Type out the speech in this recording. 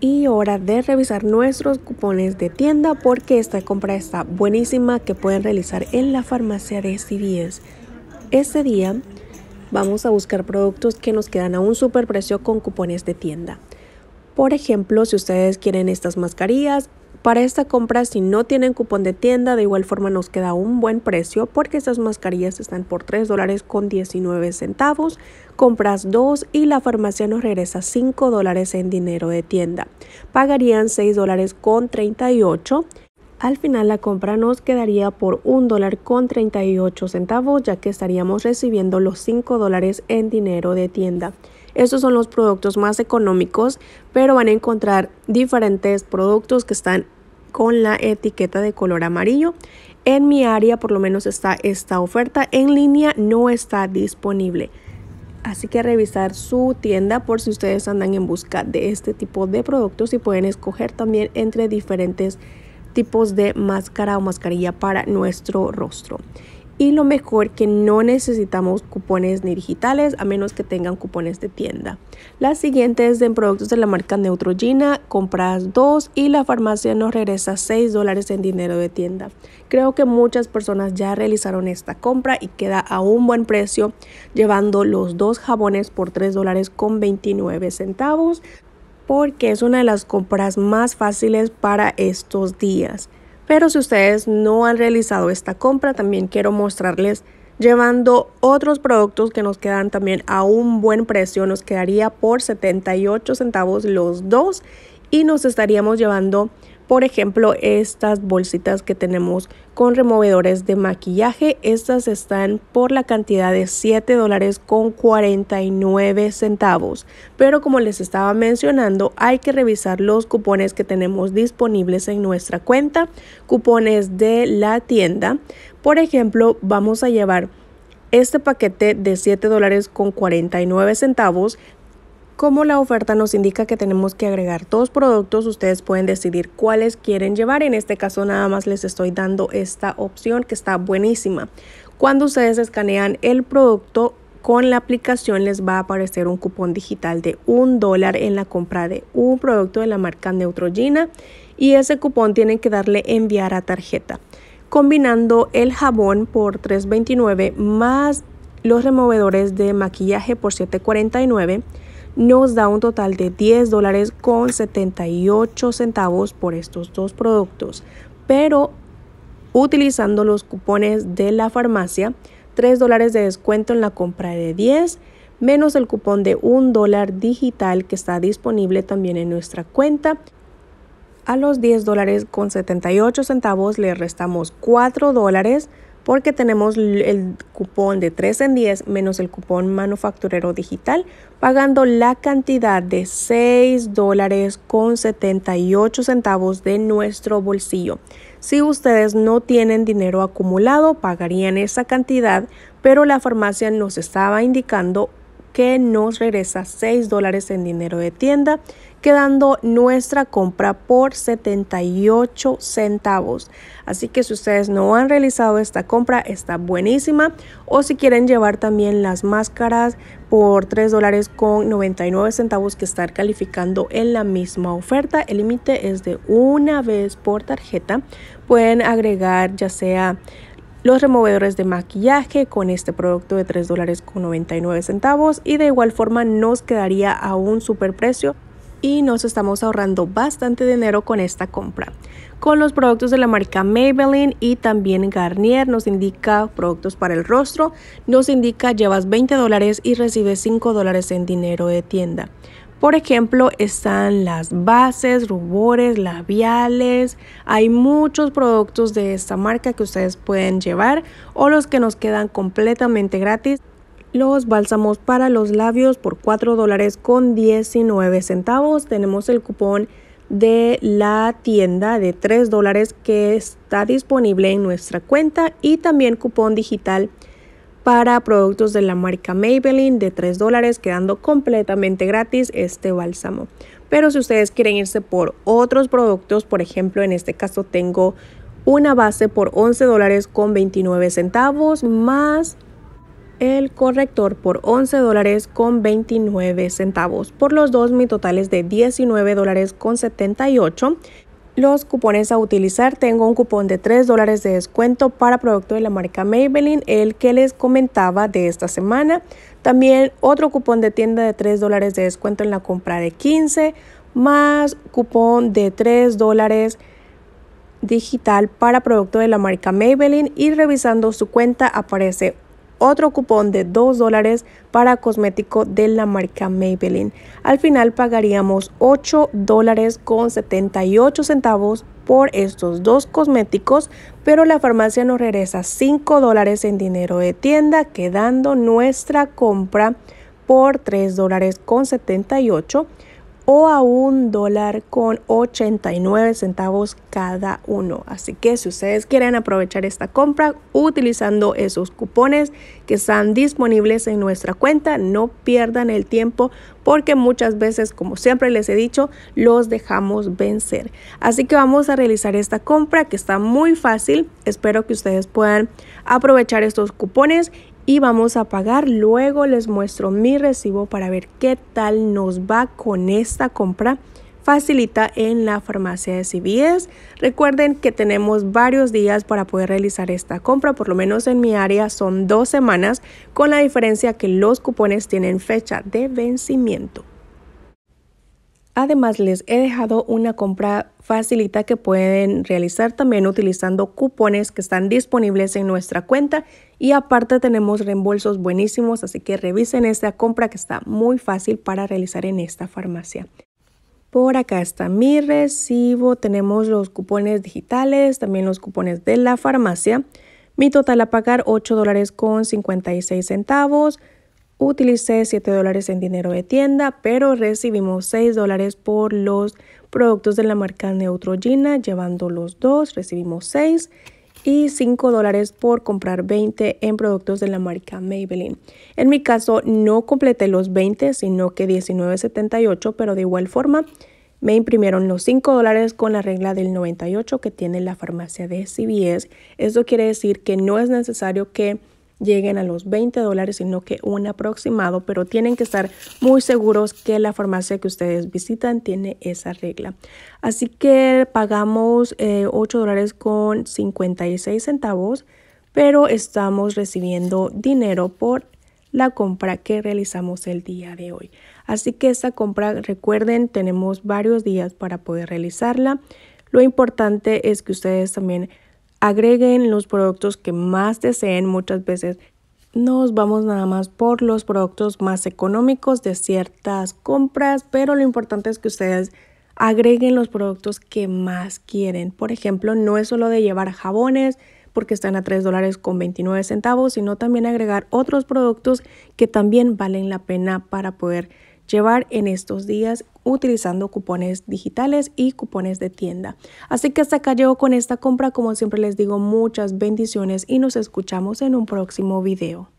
y hora de revisar nuestros cupones de tienda porque esta compra está buenísima que pueden realizar en la farmacia de CVS. Este día vamos a buscar productos que nos quedan a un super precio con cupones de tienda. Por ejemplo, si ustedes quieren estas mascarillas, para esta compra, si no tienen cupón de tienda, de igual forma nos queda un buen precio porque estas mascarillas están por 3 dólares con 19 centavos. Compras 2 y la farmacia nos regresa 5 dólares en dinero de tienda. Pagarían 6 dólares con 38. Al final la compra nos quedaría por 1 dólar con 38 centavos ya que estaríamos recibiendo los 5 dólares en dinero de tienda. Estos son los productos más económicos, pero van a encontrar diferentes productos que están con la etiqueta de color amarillo. En mi área por lo menos está esta oferta. En línea no está disponible. Así que revisar su tienda por si ustedes andan en busca de este tipo de productos y pueden escoger también entre diferentes tipos de máscara o mascarilla para nuestro rostro. Y lo mejor que no necesitamos cupones ni digitales a menos que tengan cupones de tienda. La siguiente es en productos de la marca Neutrogena, compras dos y la farmacia nos regresa 6 dólares en dinero de tienda. Creo que muchas personas ya realizaron esta compra y queda a un buen precio llevando los dos jabones por 3 dólares con 29 centavos porque es una de las compras más fáciles para estos días. Pero si ustedes no han realizado esta compra, también quiero mostrarles llevando otros productos que nos quedan también a un buen precio. Nos quedaría por 78 centavos los dos y nos estaríamos llevando por ejemplo, estas bolsitas que tenemos con removedores de maquillaje, estas están por la cantidad de 7 dólares con 49 centavos. Pero como les estaba mencionando, hay que revisar los cupones que tenemos disponibles en nuestra cuenta, cupones de la tienda. Por ejemplo, vamos a llevar este paquete de 7 dólares con 49 centavos como la oferta nos indica que tenemos que agregar dos productos, ustedes pueden decidir cuáles quieren llevar. En este caso nada más les estoy dando esta opción que está buenísima. Cuando ustedes escanean el producto, con la aplicación les va a aparecer un cupón digital de un dólar en la compra de un producto de la marca Neutrogena y ese cupón tienen que darle enviar a tarjeta. Combinando el jabón por $3.29 más los removedores de maquillaje por $7.49 nos da un total de 10 dólares con 78 centavos por estos dos productos. Pero utilizando los cupones de la farmacia, 3 dólares de descuento en la compra de 10, menos el cupón de 1 dólar digital que está disponible también en nuestra cuenta. A los 10 dólares con 78 centavos le restamos 4 dólares porque tenemos el cupón de 3 en 10 menos el cupón manufacturero digital, pagando la cantidad de 6 dólares con 78 centavos de nuestro bolsillo. Si ustedes no tienen dinero acumulado, pagarían esa cantidad, pero la farmacia nos estaba indicando que nos regresa 6 dólares en dinero de tienda, quedando nuestra compra por 78 centavos. Así que si ustedes no han realizado esta compra, está buenísima. O si quieren llevar también las máscaras por 3 dólares con 99 centavos que estar calificando en la misma oferta. El límite es de una vez por tarjeta. Pueden agregar ya sea los removedores de maquillaje con este producto de $3.99 y de igual forma nos quedaría a un super precio y nos estamos ahorrando bastante dinero con esta compra. Con los productos de la marca Maybelline y también Garnier nos indica productos para el rostro, nos indica llevas 20 y recibes 5 dólares en dinero de tienda. Por ejemplo, están las bases, rubores, labiales. Hay muchos productos de esta marca que ustedes pueden llevar o los que nos quedan completamente gratis. Los bálsamos para los labios por 4 dólares con 19 centavos. Tenemos el cupón de la tienda de 3 dólares que está disponible en nuestra cuenta y también cupón digital para productos de la marca Maybelline de 3 dólares, quedando completamente gratis este bálsamo. Pero si ustedes quieren irse por otros productos, por ejemplo, en este caso tengo una base por 11 dólares con 29 centavos más el corrector por 11 dólares con 29 centavos. Por los dos mi total es de 19 dólares con 78 los cupones a utilizar. Tengo un cupón de 3 dólares de descuento para producto de la marca Maybelline, el que les comentaba de esta semana. También otro cupón de tienda de 3 dólares de descuento en la compra de 15, más cupón de 3 dólares digital para producto de la marca Maybelline y revisando su cuenta aparece otro cupón de 2 dólares para cosmético de la marca Maybelline. Al final pagaríamos 8 dólares con 78 centavos por estos dos cosméticos, pero la farmacia nos regresa 5 dólares en dinero de tienda, quedando nuestra compra por 3 dólares con 78 o a un dólar con 89 centavos cada uno. Así que si ustedes quieren aprovechar esta compra utilizando esos cupones que están disponibles en nuestra cuenta, no pierdan el tiempo porque muchas veces, como siempre les he dicho, los dejamos vencer. Así que vamos a realizar esta compra que está muy fácil. Espero que ustedes puedan aprovechar estos cupones y vamos a pagar. Luego les muestro mi recibo para ver qué tal nos va con esta compra facilita en la farmacia de CVS. Recuerden que tenemos varios días para poder realizar esta compra, por lo menos en mi área son dos semanas, con la diferencia que los cupones tienen fecha de vencimiento. Además, les he dejado una compra facilita que pueden realizar también utilizando cupones que están disponibles en nuestra cuenta y aparte tenemos reembolsos buenísimos, así que revisen esta compra que está muy fácil para realizar en esta farmacia. Por acá está mi recibo, tenemos los cupones digitales, también los cupones de la farmacia. Mi total a pagar 8 dólares con 56 centavos. Utilicé 7 dólares en dinero de tienda, pero recibimos 6 dólares por los productos de la marca Neutrogena, llevando los dos, recibimos 6 y 5 dólares por comprar 20 en productos de la marca Maybelline. En mi caso no completé los 20, sino que 19.78, pero de igual forma me imprimieron los 5 dólares con la regla del 98 que tiene la farmacia de CVS. Eso quiere decir que no es necesario que lleguen a los 20 dólares, sino que un aproximado, pero tienen que estar muy seguros que la farmacia que ustedes visitan tiene esa regla. Así que pagamos 8 eh, dólares con 56 centavos, pero estamos recibiendo dinero por la compra que realizamos el día de hoy. Así que esa compra, recuerden, tenemos varios días para poder realizarla. Lo importante es que ustedes también Agreguen los productos que más deseen. Muchas veces nos vamos nada más por los productos más económicos de ciertas compras, pero lo importante es que ustedes agreguen los productos que más quieren. Por ejemplo, no es solo de llevar jabones porque están a $3.29, dólares con 29 centavos, sino también agregar otros productos que también valen la pena para poder llevar en estos días utilizando cupones digitales y cupones de tienda. Así que hasta acá llego con esta compra. Como siempre les digo, muchas bendiciones y nos escuchamos en un próximo video.